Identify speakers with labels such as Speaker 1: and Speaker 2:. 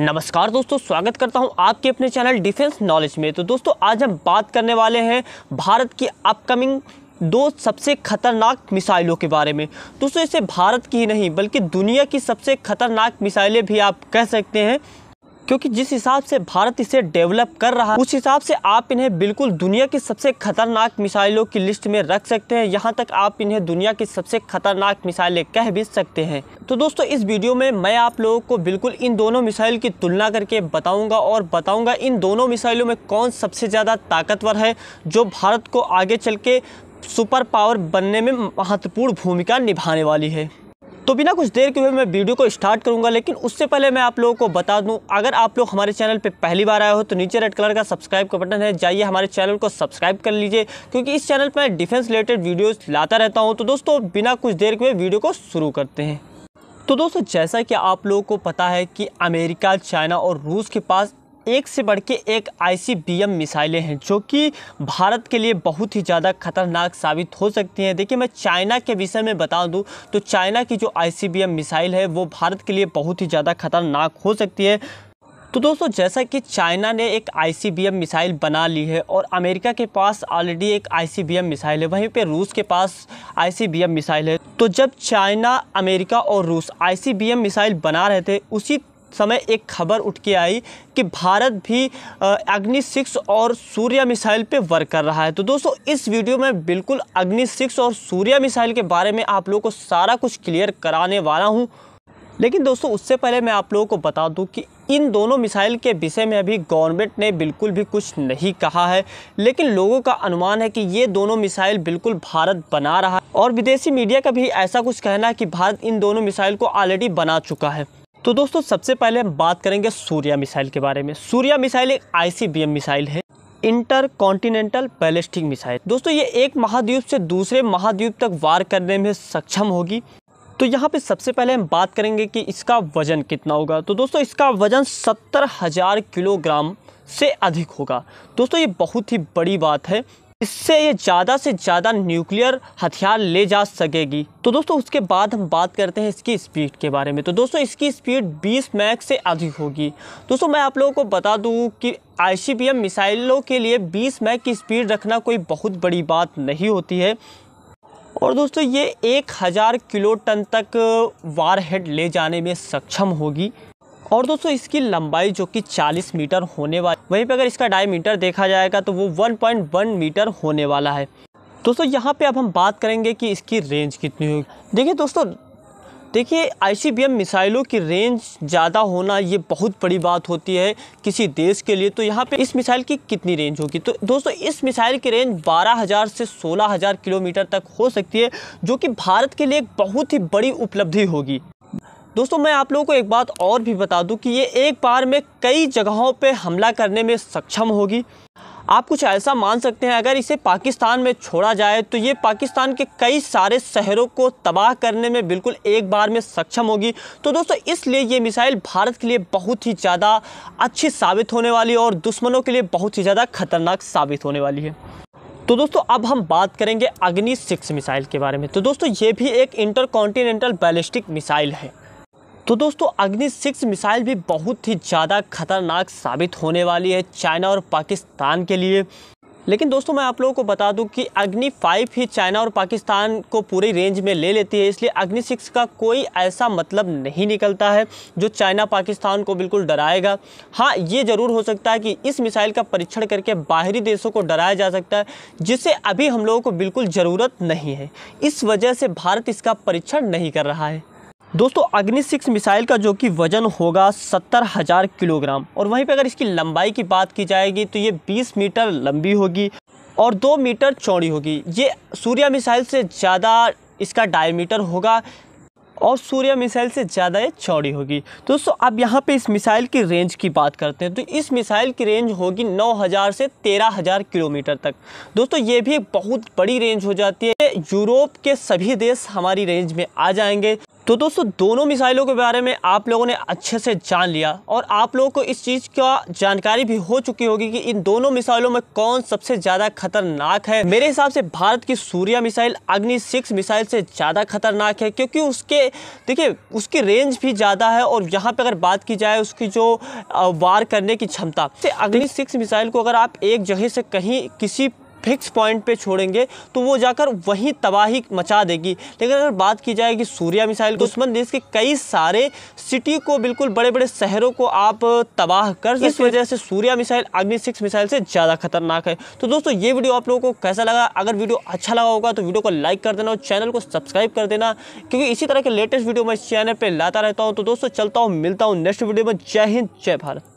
Speaker 1: नमस्कार दोस्तों स्वागत करता हूं आपके अपने चैनल डिफेंस नॉलेज में तो दोस्तों आज हम बात करने वाले हैं भारत की अपकमिंग दो सबसे खतरनाक मिसाइलों के बारे में दोस्तों इसे भारत की ही नहीं बल्कि दुनिया की सबसे खतरनाक मिसाइलें भी आप कह सकते हैं क्योंकि जिस हिसाब से भारत इसे डेवलप कर रहा है उस हिसाब से आप इन्हें बिल्कुल दुनिया की सबसे खतरनाक मिसाइलों की लिस्ट में रख सकते हैं यहाँ तक आप इन्हें दुनिया की सबसे खतरनाक मिसाइलें कह भी सकते हैं तो दोस्तों इस वीडियो में मैं आप लोगों को बिल्कुल इन दोनों मिसाइल की तुलना करके बताऊंगा और बताऊंगा इन दोनों मिसाइलों में कौन सबसे ज़्यादा ताकतवर है जो भारत को आगे चल के सुपर पावर बनने में महत्वपूर्ण भूमिका निभाने वाली है तो बिना कुछ देर के हुए मैं वीडियो को स्टार्ट करूंगा लेकिन उससे पहले मैं आप लोगों को बता दूं अगर आप लोग हमारे चैनल पर पहली बार आए हो तो नीचे रेड कलर का सब्सक्राइब का बटन है जाइए हमारे चैनल को सब्सक्राइब कर लीजिए क्योंकि इस चैनल पर मैं डिफेंस रिलेटेड वीडियोज़ लाता रहता हूँ तो दोस्तों बिना कुछ देर के हुए वीडियो को शुरू करते हैं तो दोस्तों जैसा कि आप लोगों को पता है कि अमेरिका चाइना और रूस के पास एक से बढ़ के एक आईसीबीएम मिसाइलें हैं जो कि भारत के लिए बहुत ही ज़्यादा खतरनाक साबित हो सकती हैं देखिए मैं चाइना के विषय में बता दूं तो चाइना की जो आईसीबीएम मिसाइल है वो भारत के लिए बहुत ही ज़्यादा खतरनाक हो सकती है तो दोस्तों जैसा कि चाइना ने एक आईसीबीएम मिसाइल बना ली है और अमेरिका के पास ऑलरेडी एक आईसीबीएम मिसाइल है वहीं पे रूस के पास आईसीबीएम मिसाइल है तो जब चाइना अमेरिका और रूस आईसीबीएम मिसाइल बना रहे थे उसी समय एक खबर उठ के आई कि भारत भी अग्नि सिक्स और सूर्य मिसाइल पे वर्क कर रहा है तो दोस्तों इस वीडियो में बिल्कुल अग्नि सिक्स और सूर्य मिसाइल के बारे में आप लोगों को सारा कुछ क्लियर कराने वाला हूँ लेकिन दोस्तों उससे पहले मैं आप लोगों को बता दूं कि इन दोनों मिसाइल के विषय में अभी गवर्नमेंट ने बिल्कुल भी कुछ नहीं कहा है लेकिन लोगों का अनुमान है कि ये दोनों मिसाइल बिल्कुल भारत बना रहा है और विदेशी मीडिया का भी ऐसा कुछ कहना है कि भारत इन दोनों मिसाइल को ऑलरेडी बना चुका है तो दोस्तों सबसे पहले हम बात करेंगे सूर्या मिसाइल के बारे में सूर्या मिसाइल एक आईसीबीएम मिसाइल है इंटर कॉन्टिनेंटल बैलिस्टिक मिसाइल दोस्तों ये एक महाद्वीप से दूसरे महाद्वीप तक वार करने में सक्षम होगी तो यहाँ पे सबसे पहले हम बात करेंगे कि इसका वज़न कितना होगा तो दोस्तों इसका वज़न सत्तर हज़ार किलोग्राम से अधिक होगा दोस्तों ये बहुत ही बड़ी बात है इससे ये ज़्यादा से ज़्यादा न्यूक्लियर हथियार ले जा सकेगी तो दोस्तों उसके बाद हम बात करते हैं इसकी स्पीड के बारे में तो दोस्तों इसकी स्पीड 20 मैक से अधिक होगी दोस्तों मैं आप लोगों को बता दूं कि आई मिसाइलों के लिए 20 मैक की स्पीड रखना कोई बहुत बड़ी बात नहीं होती है और दोस्तों ये एक हज़ार किलो टन तक वार हेड ले जाने में सक्षम होगी और दोस्तों इसकी लंबाई जो कि 40 मीटर होने वाली वहीं पर अगर इसका डायमीटर देखा जाएगा तो वो 1.1 मीटर होने वाला है दोस्तों यहाँ पे अब हम बात करेंगे कि इसकी रेंज कितनी होगी देखिए दोस्तों देखिए आईसीबीएम मिसाइलों की रेंज ज़्यादा होना ये बहुत बड़ी बात होती है किसी देश के लिए तो यहाँ पे इस मिसाइल की कितनी रेंज होगी तो दोस्तों इस मिसाइल की रेंज 12000 से 16000 किलोमीटर तक हो सकती है जो कि भारत के लिए एक बहुत ही बड़ी उपलब्धि होगी दोस्तों मैं आप लोगों को एक बात और भी बता दूं कि ये एक बार में कई जगहों पे हमला करने में सक्षम होगी आप कुछ ऐसा मान सकते हैं अगर इसे पाकिस्तान में छोड़ा जाए तो ये पाकिस्तान के कई सारे शहरों को तबाह करने में बिल्कुल एक बार में सक्षम होगी तो दोस्तों इसलिए ये मिसाइल भारत के लिए बहुत ही ज़्यादा अच्छी साबित होने वाली और दुश्मनों के लिए बहुत ही ज़्यादा खतरनाक साबित होने वाली है तो दोस्तों अब हम बात करेंगे अग्नि सिक्स मिसाइल के बारे में तो दोस्तों ये भी एक इंटर कॉन्टीनेंटल बैलिस्टिक मिसाइल है तो दोस्तों अग्नि सिक्स मिसाइल भी बहुत ही ज़्यादा खतरनाक साबित होने वाली है चाइना और पाकिस्तान के लिए लेकिन दोस्तों मैं आप लोगों को बता दूं कि अग्नि फाइव ही चाइना और पाकिस्तान को पूरी रेंज में ले लेती है इसलिए अग्नि सिक्स का कोई ऐसा मतलब नहीं निकलता है जो चाइना पाकिस्तान को बिल्कुल डराएगा हाँ ये ज़रूर हो सकता है कि इस मिसाइल का परीक्षण करके बाहरी देशों को डराया जा सकता है जिसे अभी हम लोगों को बिल्कुल ज़रूरत नहीं है इस वजह से भारत इसका परीक्षण नहीं कर रहा है दोस्तों अग्नि सिक्स मिसाइल का जो कि वजन होगा सत्तर हज़ार किलोग्राम और वहीं पर अगर इसकी लंबाई की बात की जाएगी तो ये 20 मीटर लंबी होगी और दो मीटर चौड़ी होगी ये सूर्या मिसाइल से ज़्यादा इसका डायमीटर होगा और सूर्य मिसाइल से ज़्यादा ये चौड़ी होगी दोस्तों अब यहाँ पे इस मिसाइल की रेंज की बात करते हैं तो इस मिसाइल की रेंज होगी 9000 से 13000 किलोमीटर तक दोस्तों ये भी बहुत बड़ी रेंज हो जाती है यूरोप के सभी देश हमारी रेंज में आ जाएंगे तो दोस्तों दोनों मिसाइलों के बारे में आप लोगों ने अच्छे से जान लिया और आप लोगों को इस चीज़ का जानकारी भी हो चुकी होगी कि इन दोनों मिसाइलों में कौन सबसे ज़्यादा खतरनाक है मेरे हिसाब से भारत की Surya missile Agni six missile से ज़्यादा खतरनाक है क्योंकि उसके देखिए उसकी रेंज भी ज़्यादा है और यहाँ पर अगर बात की जाए उसकी जो वार करने की क्षमता तो अग्नि सिक्स मिसाइल को अगर आप एक जगह से कहीं किसी फिक्स पॉइंट पे छोड़ेंगे तो वो जाकर वहीं तबाही मचा देगी लेकिन अगर बात की जाए कि सूर्या मिसाइल दुश्मन देश के कई सारे सिटी को बिल्कुल बड़े बड़े शहरों को आप तबाह कर इस वजह से Surya missile Agni six missile से ज़्यादा खतरनाक है तो दोस्तों ये वीडियो आप लोगों को कैसा लगा अगर वीडियो अच्छा लगा होगा तो वीडियो को लाइक कर देना और चैनल को सब्सक्राइब कर देना क्योंकि इसी तरह के लेटेस्ट वीडियो मैं इस चैनल पर लाता रहता हूँ तो दोस्तों चलता हूँ मिलता हूँ नेक्स्ट वीडियो में जय हिंद जय भारत